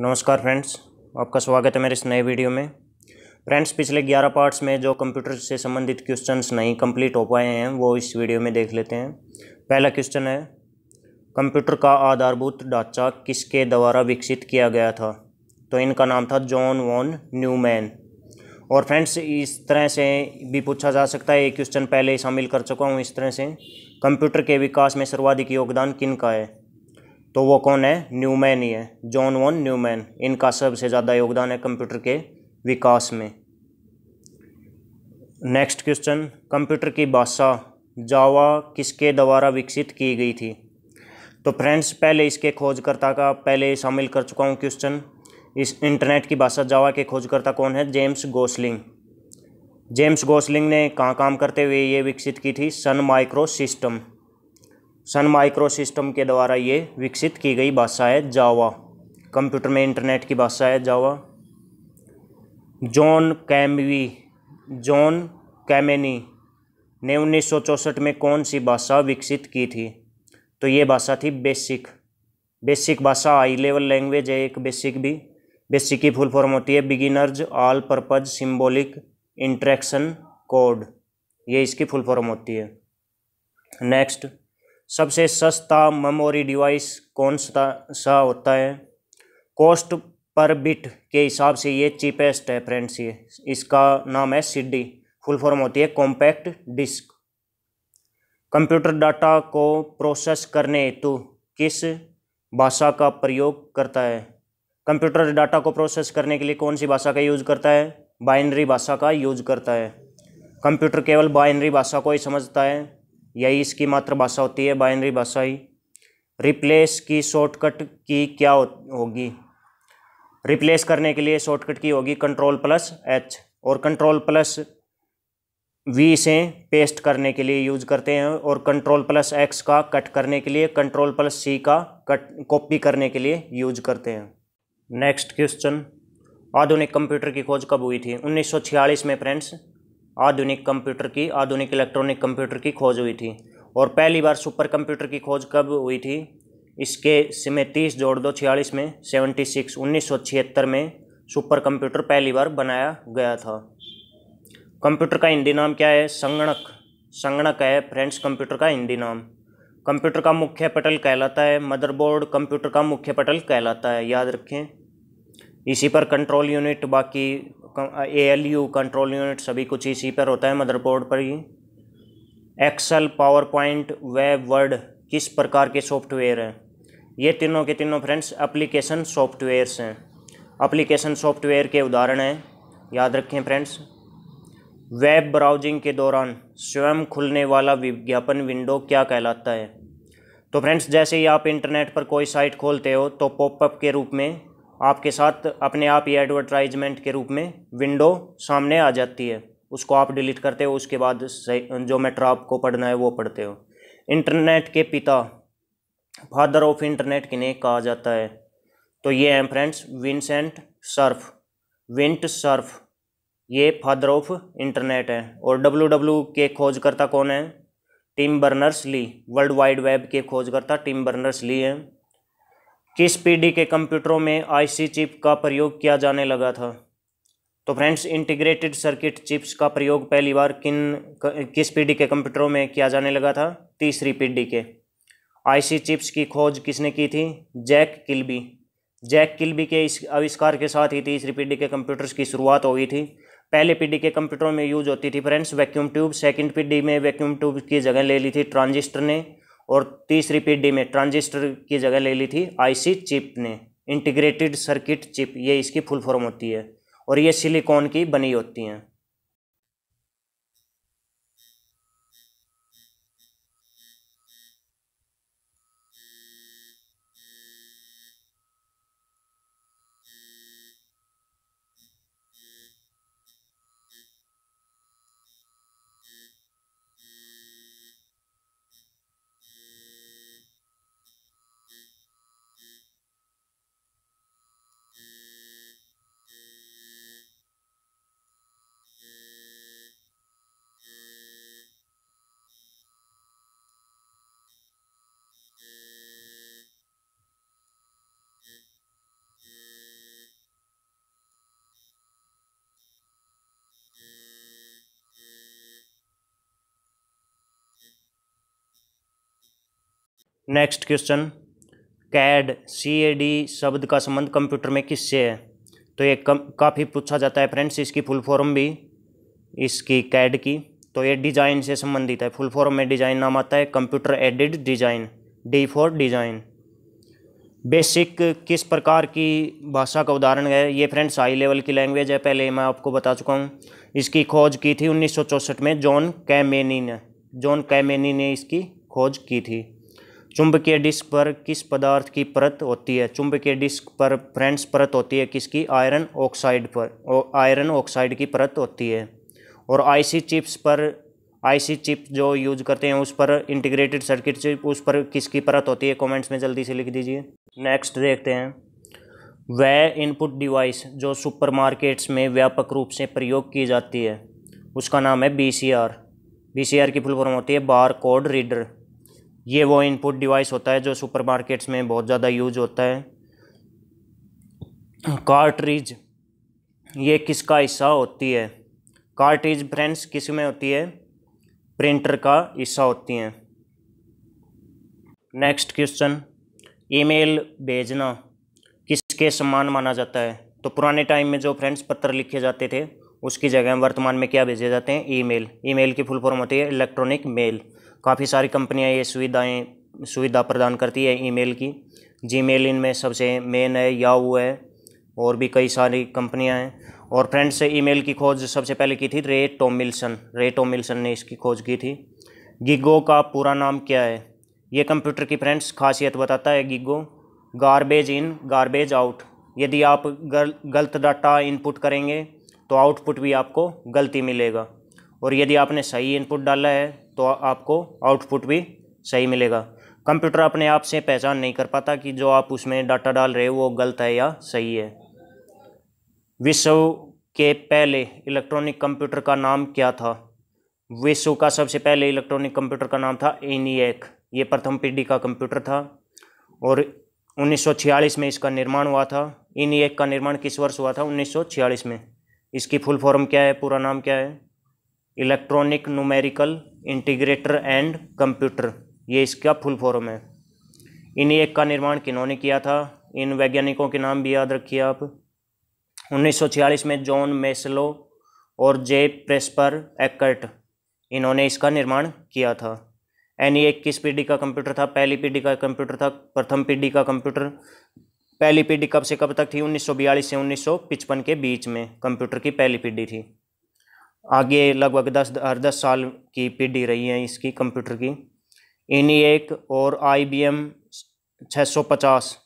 नमस्कार फ्रेंड्स आपका स्वागत है मेरे इस नए वीडियो में फ्रेंड्स पिछले 11 पार्ट्स में जो कंप्यूटर से संबंधित क्वेश्चंस नहीं कंप्लीट हो पाए हैं वो इस वीडियो में देख लेते हैं पहला क्वेश्चन है कंप्यूटर का आधारभूत ढांचा किसके द्वारा विकसित किया गया था तो इनका नाम था जॉन वॉन न्यूमैन और फ्रेंड्स इस तरह से भी पूछा जा सकता है ये क्वेश्चन पहले ही शामिल कर चुका हूँ इस तरह से कंप्यूटर के विकास में सर्वाधिक योगदान किन का है तो वो कौन है न्यूमैन ही है जॉन वॉन न्यूमैन इनका सबसे ज़्यादा योगदान है कंप्यूटर के विकास में नेक्स्ट क्वेश्चन कंप्यूटर की भाषा जावा किसके द्वारा विकसित की गई थी तो फ्रेंड्स पहले इसके खोजकर्ता का पहले शामिल कर चुका हूँ क्वेश्चन इस इंटरनेट की भाषा जावा के खोजकर्ता कौन है जेम्स गोसलिंग जेम्स गोसलिंग ने कहाँ काम करते हुए ये विकसित की थी Sun micro system Sun micro system के द्वारा ये विकसित की गई भाषा है जावा कंप्यूटर में इंटरनेट की भाषा है जावा जॉन कैमवी जॉन कैमेनी ने उन्नीस में कौन सी भाषा विकसित की थी तो ये भाषा थी बेसिक बेसिक भाषा हाई लेवल लैंग्वेज है एक बेसिक भी बेसिक की फुल फॉर्म होती है beginners all purpose symbolic interaction code ये इसकी फुल फॉर्म होती है नेक्स्ट सबसे सस्ता मेमोरी डिवाइस कौन सा सा होता है कॉस्ट पर बिट के हिसाब से ये चीपेस्ट है फ्रेंड्स ये इसका नाम है सीडी फुल फॉर्म होती है कॉम्पैक्ट डिस्क कंप्यूटर डाटा को प्रोसेस करने हेतु किस भाषा का प्रयोग करता है कंप्यूटर डाटा को प्रोसेस करने के लिए कौन सी भाषा का यूज़ करता है बाइनरी भाषा का यूज करता है कंप्यूटर केवल बाइनरी भाषा को ही समझता है यही इसकी मातृभाषा होती है बाइनरी भाषा ही रिप्लेस की शॉर्टकट की क्या होगी रिप्लेस करने के लिए शॉर्टकट की होगी कंट्रोल प्लस एच और कंट्रोल प्लस वी से पेस्ट करने के लिए यूज करते हैं और कंट्रोल प्लस एक्स का कट करने के लिए कंट्रोल प्लस सी का कट कॉपी करने के लिए यूज करते हैं नेक्स्ट क्वेश्चन आधुनिक कंप्यूटर की खोज कब हुई थी 1946 में फ्रेंड्स आधुनिक कंप्यूटर की आधुनिक इलेक्ट्रॉनिक कंप्यूटर की खोज हुई थी और पहली बार सुपर कंप्यूटर की खोज कब हुई थी इसके समय तीस जोड़ दो छियालीस में सेवेंटी सिक्स उन्नीस सौ छिहत्तर में सुपर कंप्यूटर पहली बार बनाया गया था कंप्यूटर का हिंदी नाम क्या है संगणक संगणक है फ्रेंड्स कंप्यूटर का हिंदी नाम कंप्यूटर का मुख्य पटल कहलाता है मदरबोर्ड कंप्यूटर का मुख्य पटल कहलाता है याद रखें इसी पर कंट्रोल यूनिट बाकी A L U control unit सभी कुछ इसी पर होता है मदरबोर्ड पर ही Excel PowerPoint web word किस प्रकार के सॉफ्टवेयर हैं ये तीनों के तीनों फ्रेंड्स अप्लीकेशन सॉफ्टवेयर्स हैं अप्लीकेशन सॉफ्टवेयर के उदाहरण हैं याद रखें फ्रेंड्स वेब ब्राउजिंग के दौरान स्वयं खुलने वाला विज्ञापन विंडो क्या कहलाता है तो फ्रेंड्स जैसे ही आप इंटरनेट पर कोई साइट खोलते हो तो पॉपअप के रूप में आपके साथ अपने आप ही एडवर्टाइजमेंट के रूप में विंडो सामने आ जाती है उसको आप डिलीट करते हो उसके बाद जो मैटर आपको पढ़ना है वो पढ़ते हो इंटरनेट के पिता फादर ऑफ इंटरनेट किन्हें कहा जाता है तो ये हैं friends Vincent Cerf Vint Cerf ये फादर ऑफ इंटरनेट है और डब्ल्यू डब्ल्यू के खोजकर्ता कौन है Tim Berners Lee world wide web के खोजकर्ता टिम बर्नर्स ली हैं किस पीढ़ी के कंप्यूटरों में आईसी चिप का प्रयोग किया जाने लगा था तो फ्रेंड्स इंटीग्रेटेड सर्किट चिप्स का प्रयोग पहली बार किन किस पीढ़ी के कंप्यूटरों में किया जाने लगा था तीसरी पीढ़ी के आईसी चिप्स की खोज किसने की थी जैक किल्बी जैक किल्बी के इस आविष्कार के साथ ही तीसरी पीढ़ी के कंप्यूटर्स की शुरुआत हो गई थी पहले पीढ़ी के कंप्यूटरों में यूज होती थी फ्रेंड्स वैक्यूम ट्यूब सेकंड पीढ़ी में वैक्यूम ट्यूब की जगह ले ली थी ट्रांजिस्टर ने और तीसरी पीढ़ी में ट्रांजिस्टर की जगह ले ली थी आईसी चिप ने इंटीग्रेटेड सर्किट चिप ये इसकी फुल फॉर्म होती है और ये सिलिकॉन की बनी होती हैं next question CAD C A D शब्द का संबंध कंप्यूटर में किससे है तो ये काफ़ी पूछा जाता है फ्रेंड्स इसकी फुल फॉर्म भी इसकी कैड की तो ये डिज़ाइन से संबंधित है फुल फॉर्म में डिज़ाइन नाम आता है computer aided design D for design BASIC किस प्रकार की भाषा का उदाहरण है ये फ्रेंड्स हाई लेवल की लैंग्वेज है पहले मैं आपको बता चुका हूँ इसकी खोज की थी उन्नीस में जॉन कैमेनी ने जॉन कैमेनी ने इसकी खोज की थी चुंबकीय डिस्क पर किस पदार्थ की परत होती है चुंबकीय डिस्क पर फ्रेंड्स परत होती है किसकी आयरन ऑक्साइड पर आयरन ऑक्साइड की परत होती है और आईसी चिप्स पर आईसी चिप जो यूज करते हैं उस पर इंटीग्रेटेड सर्किट चिप उस पर किसकी परत होती है कमेंट्स में जल्दी से लिख दीजिए नेक्स्ट देखते हैं वह इनपुट डिवाइस जो सुपरमार्केट्स में व्यापक रूप से प्रयोग की जाती है उसका नाम है B C R B C R की फुल फॉर्म होती है बार कोड रीडर ये वो इनपुट डिवाइस होता है जो सुपरमार्केट्स में बहुत ज़्यादा यूज होता है कार्ट्रिज ये किसका हिस्सा होती है कार्ट्रिज फ्रेंड्स किस में होती है प्रिंटर का हिस्सा होती हैं नेक्स्ट क्वेश्चन ईमेल भेजना किसके समान माना जाता है तो पुराने टाइम में जो फ्रेंड्स पत्र लिखे जाते थे उसकी जगह वर्तमान में क्या भेजे जाते हैं ईमेल ईमेल की फुल फॉर्म होती है इलेक्ट्रॉनिक मेल काफ़ी सारी कंपनियां ये सुविधाएं सुविधा प्रदान करती है ईमेल की जीमेल इनमें सबसे मेन है वो है और भी कई सारी कंपनियां हैं और फ्रेंड्स ईमेल की खोज सबसे पहले की थी रे टोमिल्सन रे टोमिल्सन ने इसकी खोज की थी गिगो का पूरा नाम क्या है ये कंप्यूटर की फ्रेंड्स खासियत बताता है GIGO garbage in garbage out यदि आप गल, गलत डाटा इनपुट करेंगे तो आउटपुट भी आपको गलती मिलेगा और यदि आपने सही इनपुट डाला है तो आपको आउटपुट भी सही मिलेगा कंप्यूटर अपने आप से पहचान नहीं कर पाता कि जो आप उसमें डाटा डाल रहे हो वो गलत है या सही है विश्व के पहले इलेक्ट्रॉनिक कंप्यूटर का नाम क्या था विश्व का सबसे पहले इलेक्ट्रॉनिक कंप्यूटर का नाम था एनिएक ये प्रथम पीढ़ी का कंप्यूटर था और 1946 में इसका निर्माण हुआ था एनिएक का निर्माण किस वर्ष हुआ था 1946 में इसकी फुल फॉर्म क्या है पूरा नाम क्या है electronic numerical integrator and computer ये इसका फुल फॉर्म है इन एक का निर्माण किन्होंने किया था इन वैज्ञानिकों के नाम भी याद रखिए आप 1946 में जॉन मेसलो और जे प्रेस्पर एकर्ट इन्होंने इसका निर्माण किया था एन ई किस पीढ़ी का कंप्यूटर था पहली पीढ़ी का कंप्यूटर था प्रथम पीढ़ी का कंप्यूटर पहली पीढ़ी कब से कब तक थी 1942 से 1955 के बीच में कंप्यूटर की पहली पीढ़ी थी आगे लगभग दस हर दस साल की पीढ़ी रही है इसकी कंप्यूटर की इन एक और आई बी एम छः सौ पचास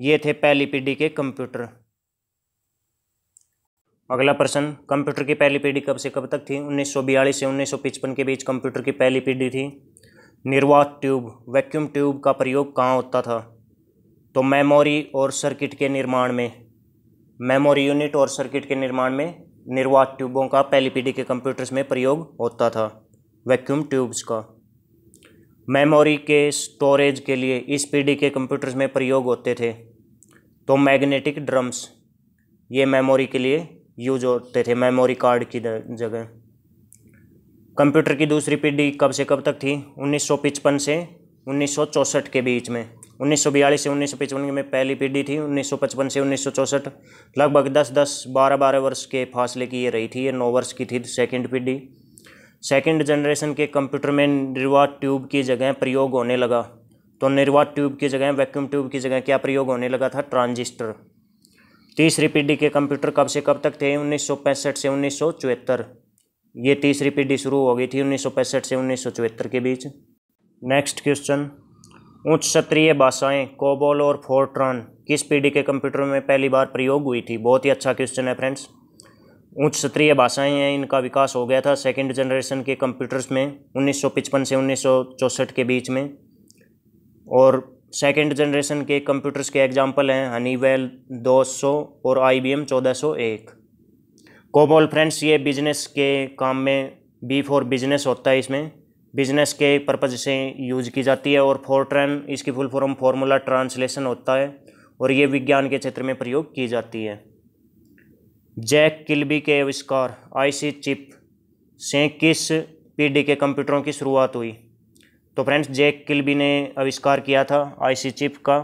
ये थे पहली पीढ़ी के कंप्यूटर अगला प्रश्न कंप्यूटर की पहली पीढ़ी कब से कब तक थी 1942 से 1955 के बीच कंप्यूटर की पहली पीढ़ी थी निर्वात ट्यूब वैक्यूम ट्यूब का प्रयोग कहाँ होता था तो मेमोरी और सर्किट के निर्माण में मेमोरी यूनिट और सर्किट के निर्माण में निर्वात ट्यूबों का पहली पीढ़ी e के कंप्यूटर्स में प्रयोग होता था वैक्यूम ट्यूब्स का मेमोरी के स्टोरेज के लिए इस e पीढ़ी के कंप्यूटर्स में प्रयोग होते थे तो मैग्नेटिक ड्रम्स ये मेमोरी के लिए यूज होते थे मेमोरी कार्ड की जगह कंप्यूटर की दूसरी पीढ़ी कब से कब तक थी 1955 से 1964 के बीच में 1942 से उन्नीस में पहली पीढ़ी थी 1955 से उन्नीस लगभग 10 10 12 12 वर्ष के फासले की ये रही थी ये नौ वर्ष की थी सेकंड पीढ़ी सेकंड जनरेशन के कंप्यूटर में निर्वात ट्यूब की जगह प्रयोग होने लगा तो निर्वात ट्यूब की जगह वैक्यूम ट्यूब की जगह क्या प्रयोग होने लगा था ट्रांजिस्टर तीसरी पीढ़ी के कंप्यूटर कब से कब तक थे उन्नीस से उन्नीस ये तीसरी पीढ़ी शुरू हो गई थी उन्नीस से उन्नीस के बीच नेक्स्ट क्वेश्चन उच्च क्षत्रिय भाषाएं कोबोल और फोर्ट्रॉन किस पीढ़ी के कंप्यूटर में पहली बार प्रयोग हुई थी बहुत ही अच्छा क्वेश्चन है फ्रेंड्स उच्च क्षत्रिय भाषाएं हैं इनका विकास हो गया था सेकेंड जनरेशन के कंप्यूटर्स में 1955 से उन्नीस के बीच में और सेकेंड जनरेशन के कंप्यूटर्स के एग्जाम्पल हैं हनीवेल 200 और I B M COBOL friends ये बिजनेस के काम में बी फॉर बिजनेस होता है इसमें बिजनेस के पर्पज़ से यूज की जाती है और फोरट्रैन इसकी फुल फॉर्म फॉर्मूला ट्रांसलेशन होता है और ये विज्ञान के क्षेत्र में प्रयोग की जाती है जैक किल्बी के आविष्कार आईसी चिप से किस पीढ़ी के कंप्यूटरों की शुरुआत हुई तो फ्रेंड्स जैक किल्बी ने आविष्कार किया था आईसी चिप का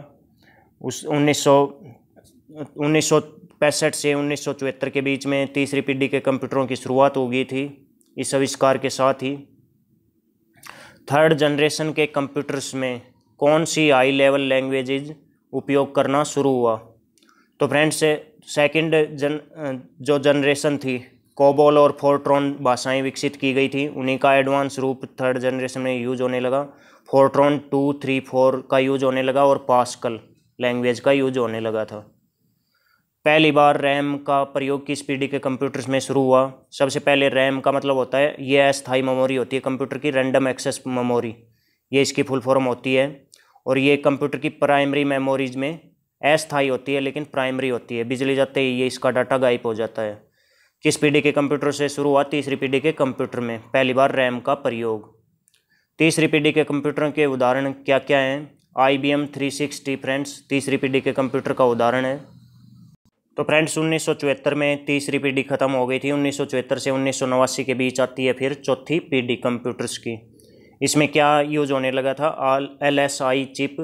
उस उन्नीस सौ से उन्नीस के बीच में तीसरी पीढ़ी के कंप्यूटरों की शुरुआत हो गई थी इस आविष्कार के साथ ही थर्ड जनरेशन के कंप्यूटर्स में कौन सी हाई लेवल लैंग्वेजेज उपयोग करना शुरू हुआ तो फ्रेंड्स सेकंड जन जो जनरेशन थी कोबोल और फोर्ट्रॉन भाषाएं विकसित की गई थी उन्हीं का एडवांस रूप थर्ड जनरेशन में यूज होने लगा फोर्ट्रॉन टू थ्री फोर का यूज होने लगा और पास्कल लैंग्वेज का यूज होने लगा था पहली बार रैम का प्रयोग किस पीढ़ी के कंप्यूटर्स में शुरू हुआ सबसे पहले रैम का मतलब होता है ये अस्थाई मेमोरी होती है कंप्यूटर की रैंडम एक्सेस मेमोरी ये इसकी फुल फॉर्म होती है और ये कंप्यूटर की प्राइमरी मेमोरीज में अस्थाई होती है लेकिन प्राइमरी होती है बिजली जाते ही ये इसका डाटा गायब हो जाता है किस पीढ़ी के कंप्यूटर से शुरू हुआ तीसरी पीढ़ी के कंप्यूटर में पहली बार रैम का प्रयोग तीसरी पीढ़ी के कंप्यूटर के उदाहरण क्या क्या हैं I B M three friends तीसरी पीढ़ी के कंप्यूटर का उदाहरण है तो फ्रेंड्स उन्नीस में तीसरी पीढ़ी खत्म हो गई थी उन्नीस से उन्नीस के बीच आती है फिर चौथी पीढ़ी कंप्यूटर्स की इसमें क्या यूज होने लगा था आल एल एस आई चिप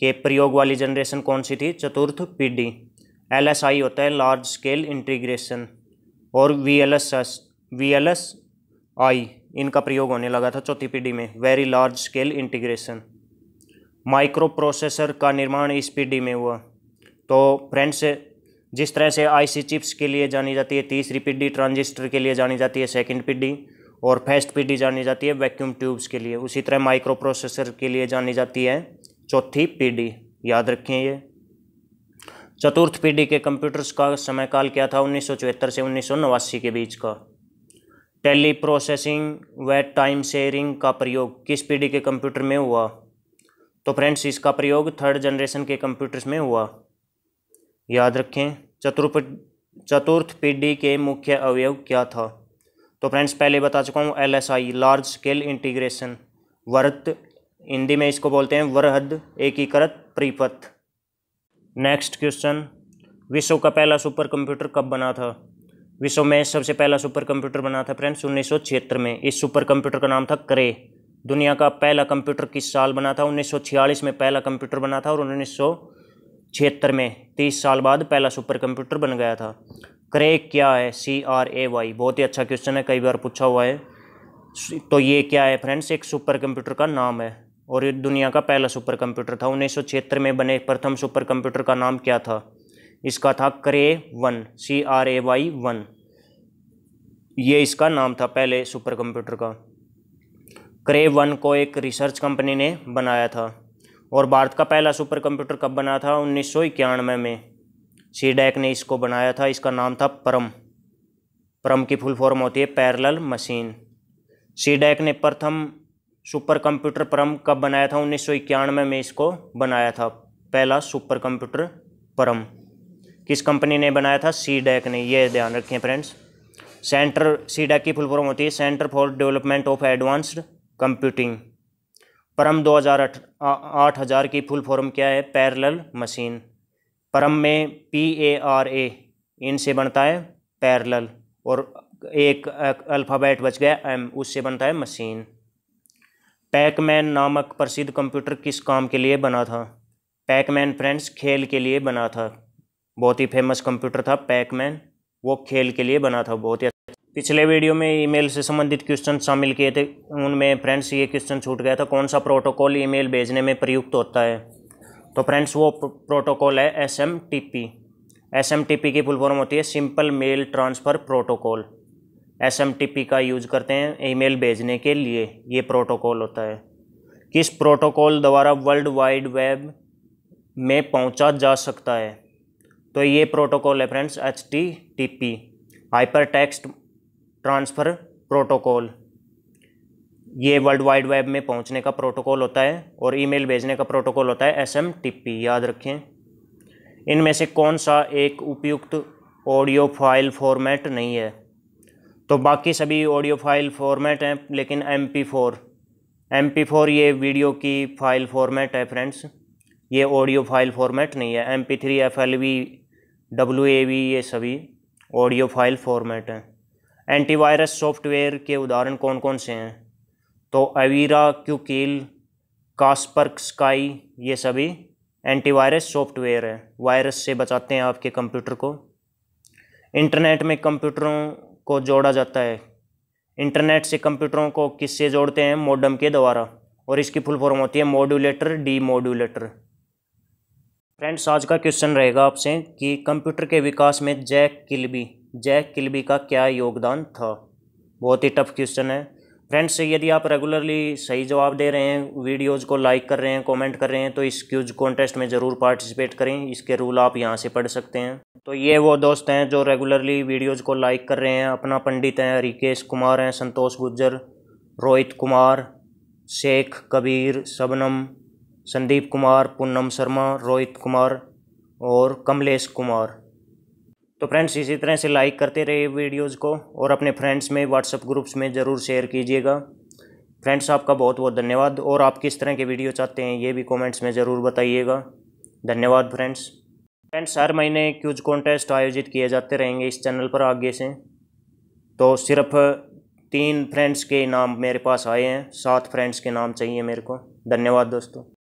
के प्रयोग वाली जनरेशन कौन सी थी चतुर्थ पीढ़ी एल एस आई होता है लार्ज स्केल इंटीग्रेशन और V L S S V L S I इनका प्रयोग होने लगा था चौथी पीढ़ी में very large scale integration microprocessor का निर्माण इस पीढ़ी में हुआ तो फ्रेंड्स जिस तरह से आईसी चिप्स के लिए जानी जाती है तीसरी पीढ़ी ट्रांजिस्टर के लिए जानी जाती है सेकंड पीढ़ी और फर्स्ट पीढ़ी जानी जाती है वैक्यूम ट्यूब्स के लिए उसी तरह माइक्रो प्रोसेसर के लिए जानी जाती है चौथी पीढ़ी याद रखें ये चतुर्थ पीढ़ी के कंप्यूटर्स का समयकाल क्या था उन्नीस से उन्नीस के बीच का टेली प्रोसेसिंग व टाइम शेयरिंग का प्रयोग किस पीढ़ी के कंप्यूटर में हुआ तो फ्रेंड्स इसका प्रयोग थर्ड जनरेशन के कंप्यूटर्स में हुआ याद रखें चतुर्प चतुर्थ पीढ़ी के मुख्य अवयव क्या था तो फ्रेंड्स पहले बता चुका हूँ L S I large scale integration वर्त हिंदी में इसको बोलते हैं वरहद एकीकृत परिपथ नेक्स्ट क्वेश्चन विश्व का पहला सुपर कंप्यूटर कब बना था विश्व में सबसे पहला सुपर कंप्यूटर बना था फ्रेंड्स उन्नीस में इस सुपर कंप्यूटर का नाम था करे दुनिया का पहला कंप्यूटर किस साल बना था 1946 में पहला कंप्यूटर बना था और उन्नीस छिहत्तर में तीस साल बाद पहला सुपर कंप्यूटर बन गया था क्रेक क्या है सी आर ए वाई बहुत ही अच्छा क्वेश्चन है कई बार पूछा हुआ है तो ये क्या है फ्रेंड्स एक सुपर कंप्यूटर का नाम है और ये दुनिया का पहला सुपर कंप्यूटर था उन्नीस में बने प्रथम सुपर कंप्यूटर का नाम क्या था इसका था Cray one C R A Y one ये इसका नाम था पहले सुपर कंप्यूटर का क्रे वन को एक रिसर्च कंपनी ने बनाया था और भारत का पहला सुपर कंप्यूटर कब बना था उन्नीस में सीडैक ने इसको बनाया था इसका नाम था परम परम की फुल फॉर्म होती है पैरल मशीन सीडैक ने प्रथम सुपर कंप्यूटर परम कब बनाया था उन्नीस में इसको बनाया था पहला सुपर कंप्यूटर परम किस कंपनी ने बनाया था सीडैक ने ये ध्यान रखें फ्रेंड्स सेंटर सीडैक की फुल फॉर्म होती है centre for development of advanced computing Param दो हज़ार आठ हज़ार की फुल फॉर्म क्या है पैरल मशीन परम में पी ए आर ए इनसे बनता है पैरल और एक अल्फ़ाबेट बच गया एम उससे बनता है मशीन पैकमैन नामक प्रसिद्ध कंप्यूटर किस काम के लिए बना था पैकमैन फ्रेंड्स खेल के लिए बना था बहुत ही फेमस कंप्यूटर था पैकमैन वो खेल के लिए बना था बहुत ही पिछले वीडियो में ईमेल से संबंधित क्वेश्चन शामिल किए थे उनमें फ्रेंड्स ये क्वेश्चन छूट गया था कौन सा प्रोटोकॉल ईमेल भेजने में प्रयुक्त होता है तो फ्रेंड्स वो प्रोटोकॉल है S M T P S M T P की फुल फॉर्म होती है simple mail transfer protocol S M T P का यूज करते हैं ईमेल भेजने के लिए ये प्रोटोकॉल होता है किस प्रोटोकॉल द्वारा वर्ल्ड वाइड वेब में पहुँचा जा सकता है तो ये प्रोटोकॉल है friends H T T P hyper text transfer protocol ये वर्ल्ड वाइड वेब में पहुंचने का प्रोटोकॉल होता है और ईमेल भेजने का प्रोटोकॉल होता है एस एम याद रखें इनमें से कौन सा एक उपयुक्त ऑडियो फाइल फॉर्मेट नहीं है तो बाकी सभी ऑडियो फाइल फॉर्मेट हैं लेकिन M P four M P four ये वीडियो की फाइल फॉर्मेट है फ्रेंड्स ये ऑडियो फाइल फॉर्मेट नहीं है M P three F L V W A V ये सभी ऑडियो फाइल फॉर्मेट हैं एंटीवायरस सॉफ्टवेयर के उदाहरण कौन कौन से हैं तो अवीरा क्यूकील कास्पर्क स्काई ये सभी एंटीवायरस सॉफ्टवेयर है वायरस से बचाते हैं आपके कंप्यूटर को इंटरनेट में कंप्यूटरों को जोड़ा जाता है इंटरनेट से कंप्यूटरों को किससे जोड़ते हैं मोडम के द्वारा और इसकी फुल फॉर्म होती है मॉड्यूलेटर डी मॉड्यूलेटर फ्रेंड्स आज का क्वेश्चन रहेगा आपसे कि कंप्यूटर के विकास में जैक किलबी जैक किल्बी का क्या योगदान था बहुत ही टफ क्वेश्चन है फ्रेंड्स यदि आप रेगुलरली सही जवाब दे रहे हैं वीडियोज़ को लाइक कर रहे हैं कमेंट कर रहे हैं तो इस क्यूज कॉन्टेस्ट में ज़रूर पार्टिसिपेट करें इसके रूल आप यहाँ से पढ़ सकते हैं तो ये वो दोस्त हैं जो रेगुलरली वीडियोज़ को लाइक कर रहे हैं अपना पंडित हैं रिकेश कुमार हैं संतोष गुज्जर रोहित कुमार शेख कबीर सबनम संदीप कुमार पूनम शर्मा रोहित कुमार और कमलेश कुमार तो फ्रेंड्स इसी तरह से लाइक करते रहिए वीडियोज़ को और अपने फ्रेंड्स में व्हाट्सअप ग्रुप्स में ज़रूर शेयर कीजिएगा फ्रेंड्स आपका बहुत बहुत धन्यवाद और आप किस तरह के वीडियो चाहते हैं ये भी कमेंट्स में ज़रूर बताइएगा धन्यवाद फ्रेंड्स फ्रेंड्स हर महीने क्यूज कॉन्टेस्ट आयोजित किए जाते रहेंगे इस चैनल पर आगे से तो सिर्फ तीन फ्रेंड्स के नाम मेरे पास आए हैं सात फ्रेंड्स के नाम चाहिए मेरे को धन्यवाद दोस्तों